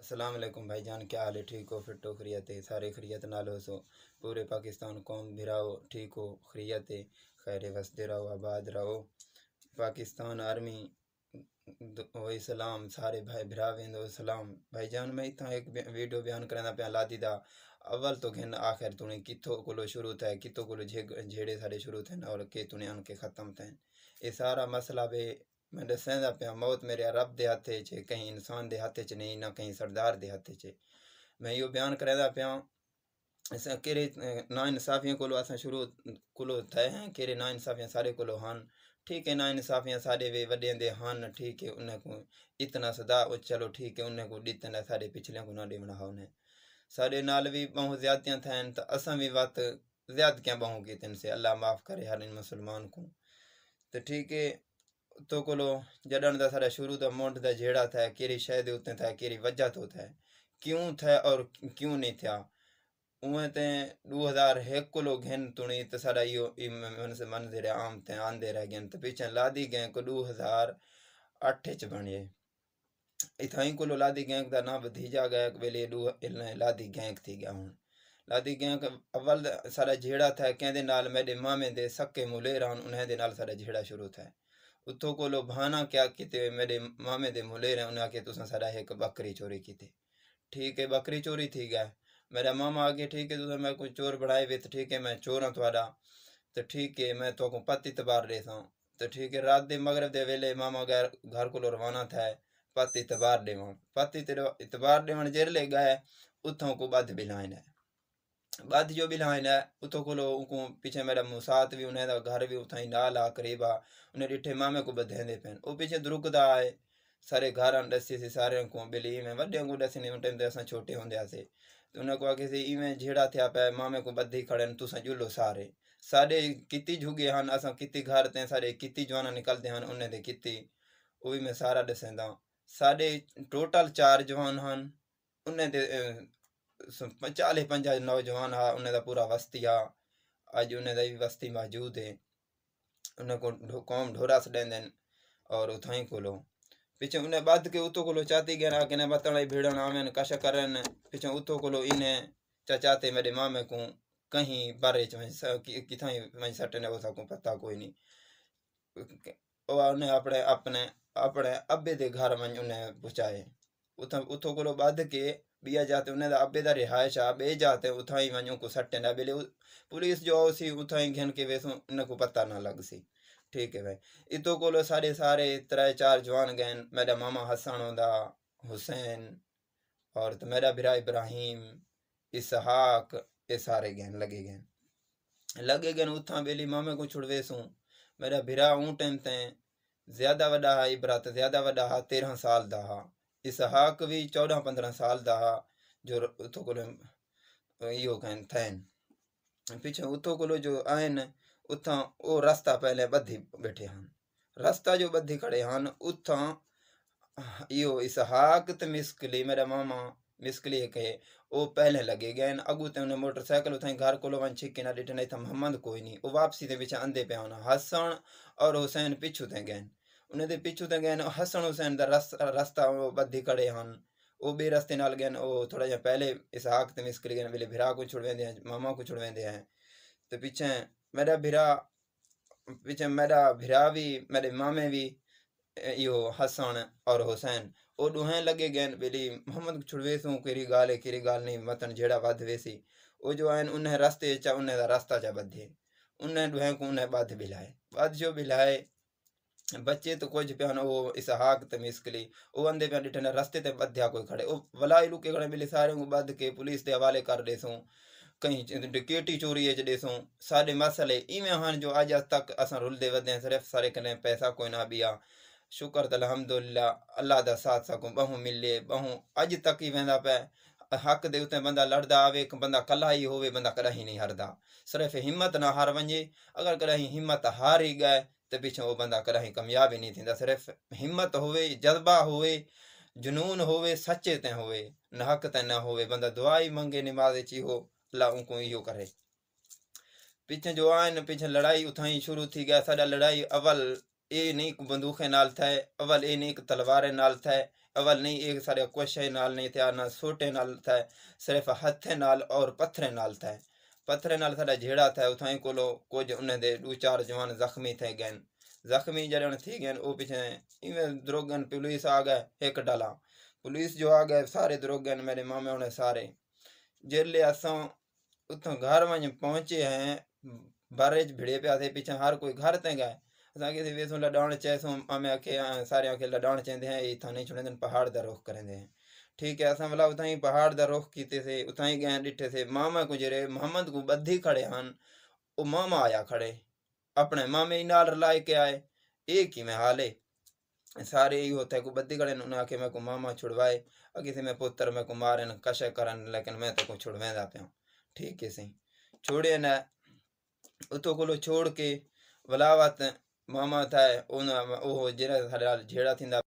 असलम भाई जान क्या हाल है ठीक हो फिट हो खरीयत है सारे खरीयत नाल हो सो पूरे पाकिस्तान कौम भिराओ ठीक हो खरीत है खैर वसते रहो आबाद रहो पाकिस्तान आर्मी वही सलाम सारे भाई भिरा दो सलाम भाई जान मैं इतना एक वीडियो बयान करा पा लादी का अव्वल तो खेन आखिर तुने कितों को शुरू थे कितों को झेड़े सारे शुरू थे और के तुने अन के ख़त्म थे ये सारा मसला बे मैं दसेंदा पिया मौत मेरे रब दे हथ च कहीं इंसान दे हाथ च नहीं ना कहीं सरदार दे हथ च मैं यो बयान कराईंदा पिया अं, असां ना नाइंसाफ़ीअ को शुरू को तय हैं ना नाइंसाफ़ीअ सारे कोलो ठीक है ना नाइंसाफ़ीअ सारे वे वॾे दे ठीक है उन्हें को इतना सदा ओ चलो ठीक है उन को ॾितना सारे पिछले को ना ॾियणा हुन सारे नाल भी बहुत ज़्यादतियां थियनि तो असं भी वक़्तु ज्यादा ॿहूं कीतियुनि से अल्लाह माफ़ करे हर इन मुसलमान को तो ठीक है तो कोलो जडन का सारा शुरू तो मुंड का जेड़ा था केरी शह के उत्ते था केरी वजह तो था क्यों था और क्यों नहीं था उहे ते दो हज़ार एक कोलो घेन तुणी तो सारा यो मन से मन दे आम ते आंदे रह गए तो पीछे लादी गए को दो हज़ार अठ च बने इथाई कोलो लादी गैंग का ना वधीजा गैक वेले दू लादी गैंग थी गया हूँ लादी गैंग अव्वल सारा जेड़ा था कहते नाल मेरे मामे दे सके मुलेरान उन्हें दे नाल सारा जेड़ा शुरू था को भाना ತೂಕೋಲು ಭಾನಕ್ಕೆ ಹಾಕಿತೆ ಮೇರೆ ಮಾಮೇದೆ ಮುಲೇರೆ उन्हें आके तुसा सारा एक बकरी चोरी की थी ठीक है बकरी चोरी थी गए मेरा मामा आगे ठीक है तुसा मैं कोई चोर बढ़ाए वे तो ठीक है मैं चोर हूँ थोड़ा तो ठीक है मैं तो पत्ती तबार देता सौ तो ठीक है रात दे मगरब दे वेले मामा घर घर को रवाना था पत्ती तबार देव पत्ती इतबार देव जेर ले गए उतों को बद बिलाए है बद जो भी लाइन है उतो को उकूं मेरा मुसात भी उन्हें घर भी उतां ई नाल आहे क़रीब आहे उन ॾिठे मामे को ॿधंदे पियनि उहो पिछे दुरुकदा आहे सारे घर ॾसीसीं सारे तो तो को ॿिली में वॾे को ॾसीं उन टाइम ते छोटे हूंदा हुआसीं त उन को आखिर इवें जेड़ा थे पै मामे को बदी खड़े तूं झुलो सारे साॾे किती जुगे हन असां किती घर ते साॾे किती जवाना निकलदे हन उन ते किती उहे में सारा दसेंदा साढ़े टोटल चार जवान हैं उन्हें चाली पंजा नौजवान हा उन्हें पूरा वस्ती हा अज भी वस्ती मौजूद है उन्हें को कौम ढोरा छॾींदा और उतां ही कोलो पिछे उन बद के उतो को चाती गेरा कि बतण भिड़न आवेन कश करन पिछे उतो को इन चाचाते मेरे मामे को कहीं बारे ही वही सट ने उसा को पता कोई नहीं उन्हें अपने अपने अपने अबे के घर मैं उन्हें पहुंचाए उतो को बद के बिया जाते उन्हें आबे का रिहायश आ बे जाते उथा ही वनो को सट्टे ना बेले पुलिस जो सी उथा ही घन के वेसो को पता ना लग सी ठीक है भाई इतो को सारे सारे त्रै चार जवान गए मेरा मामा हसन होंदा हुसैन और तो मेरा भरा इब्राहिम इसहाक ये सारे गए लगे गए लगे गए उथा बेली मामे को छुड़वे सू मेरा भरा ऊ टाइम ते ज्यादा वडा हा इबरा ज्यादा वडा हा तेरह साल दा हा इसहाक भी चौदह पंद्रह साल दहा जो उतो को कनि था आहिनि पीछे उतोकुल जो आहिनि उतां उहो रस्ता पहले ॿधी बैठे आहिनि रास्ता जो ॿधी खड़े हैं उतां यो इसहाक त मिस्कली मेरा मामा मिसकली खे उहो पहले लगे गए आहिनि अॻु ते हुन मोटरसाइकिल उतां घर कोलो वञी छिके ना ॾिठनि हितां महमद कोई नहीं उहो वापसी ते विच अंधे पे हुन हसन और हुसैन पिछु ते गए उन्हें पिछू तो गए हसन हुसैन का रस रस्ता बदी खड़े हैं वह भी रस्ते नाल गए थोड़ा जहा पहले इसहाक मिस करी गए वे बिरा को छुड़वेंदे हैं मामा को छुड़वेंदे हैं तो पिछे मेरा बिरा पिछे मेरा बिरा भी मेरे मामे भी यो हसन और हुसैन वह दोहे लगे गए बेली मोहम्मद छुड़वे सू कि गाल है कि गाल नहीं मतन जेड़ा बद वे वो जो आए उन्हें रस्ते चा उन्हें रास्ता चा बधे उन्हें दोहे को उन्हें बद बिलाए बद जो भी लाए ਬੱਚੇ ਤੋਂ ਕੁਝ ਪਿਆਨ ਉਹ ਇਸਹਾਕ ਤੇ ਮਿਸਕਲੀ ਉਹ ਅੰਦੇ ਪਿਆ ਡਿਠਣ ਰਸਤੇ ਤੇ ਵਧਿਆ ਕੋਈ ਖੜੇ ਉਹ ਵਲਾਈ ਲੁਕੇ ਖੜੇ ਮਿਲੇ ਸਾਰੇ ਨੂੰ ਬੱਧ ਕੇ ਪੁਲਿਸ ਦੇ ਹਵਾਲੇ ਕਰ ਦੇਸੋਂ ਕਈ ਡਿਕੇਟੀ ਚੋਰੀ ਇਹ ਦੇਸੋਂ ਸਾਡੇ ਮਸਲੇ ਇਵੇਂ ਹਨ ਜੋ ਅੱਜ ਤੱਕ ਅਸਾਂ ਰੁਲਦੇ ਹਾਂ ਸਿਰਫ ਸਾਰੇ ਕਨੇ ਪੈਸਾ ਕੋਈ ਨਾ ਬੀਆ ਸ਼ੁਕਰ ਤੇ ਅਲਹਮਦੁਲਿਲਾ ਅੱਲਾ ਦਾ ਸਾਥ ਸਾ ਕੋ ਬਹੁ ਮਿਲੇ ਬਹੁ ਅੱਜ ਤੱਕ ਹੀ ਵੰਦਾ ਪੈ ਹੱਕ ਦੇ ਉਤੇ ਬੰਦਾ ਲੜਦਾ ਆਵੇ ਇੱਕ ਬੰਦਾ ਕੱਲਾ ਹੀ ਹੋਵੇ ਬੰਦਾ ਕਰਾ ਹੀ ਨਹੀਂ ਹਰਦਾ ਸਿਰਫ ਹਿੰਮਤ ਨਾ ਹਾਰ ਵੰਜੇ ਅਗਰ ਕਰਾ ਹੀ ਹਿੰਮਤ ਹਾਰੀ ਗਏ तो पिछो वह बंदा कॾहिं कामयाबु ही नहीं थी सिर्फ हिम्मत हो जज़्बा हो जनून हो सचे तें हो न हक़ ते न हुजे बंदा दुआ मंगे निमाज़ अची हो अलाह उको इहो करे पिछे जो आहिनि पिछे लड़ाई उतां ही शुरू थी गया साॾा लड़ाई अव्वल ए नहीं ਇੱਕ ਬੰਦੂਖੇ ਨਾਲ ਥੈ ਅਵਲ ਇਹ ਨਹੀਂ ਇੱਕ ਤਲਵਾਰੇ ਨਾਲ ਥੈ ਅਵਲ ਨਹੀਂ ਇਹ ਸਾਰੇ ਕੁਸ਼ੇ ਨਾਲ ਨਹੀਂ ਤੇ ਨਾ ਸੋਟੇ ਨਾਲ ਥੈ ਸਿਰਫ ਹੱਥੇ ਨਾਲ ਔਰ ਪੱਥਰੇ ਨਾਲ ਥੈ ਪੱਥਰ ਨਾਲ ਸਾਡਾ ਜਿਹੜਾ ਥਾ ਉਥਾਂ ਕੋਲੋਂ ਕੁਝ ਉਹਨਾਂ ਦੇ ਦੋ ਚਾਰ ਜਵਾਨ ਜ਼ਖਮੀ ਥੇ ਗਏ ਜ਼ਖਮੀ ਜਿਹੜੇ ਹੁਣ ਥੀ ਗਏ ਉਹ ਪਿਛੇ ਇਵੇਂ ਦਰੋਗਨ ਪੁਲਿਸ ਆ ਗਏ ਇੱਕ ਡਾਲਾ ਪੁਲਿਸ ਜੋ ਆ ਗਏ ਸਾਰੇ ਦਰੋਗਨ ਮੇਰੇ ਮਾਮੇ ਉਹਨੇ ਸਾਰੇ जेले असां उतां घर वञ पहुचे ऐं बारिश भिड़े पियासीं पिछा हर कोई घर ते गए असां किथे वेसूं लडाण चएसूं अमे अखे सारे अखे लडाण चवंदे हैं इथां नहीं छुड़ंदे पहाड़ दा रुख करंदे हैं ठीक है अस भला उत पहाड़ का रुख किए से उत डिठे से मामा गुजरे मोहम्मद को बद्धी खड़े हैं वह मामा आया खड़े अपने मामे नाल रलाए के आए ये किमें हाल है सारे यही होते को बद्धी खड़े उन्होंने आके मैं को मामा छुड़वाए अगे से मैं पुत्र मैं को मारे कश कर लेकिन मैं तो को छुड़वेंदा पा ठीक है सही छोड़े ने उतो को छोड़ के बुलावत मामा था उन्होंने जेड़ा थी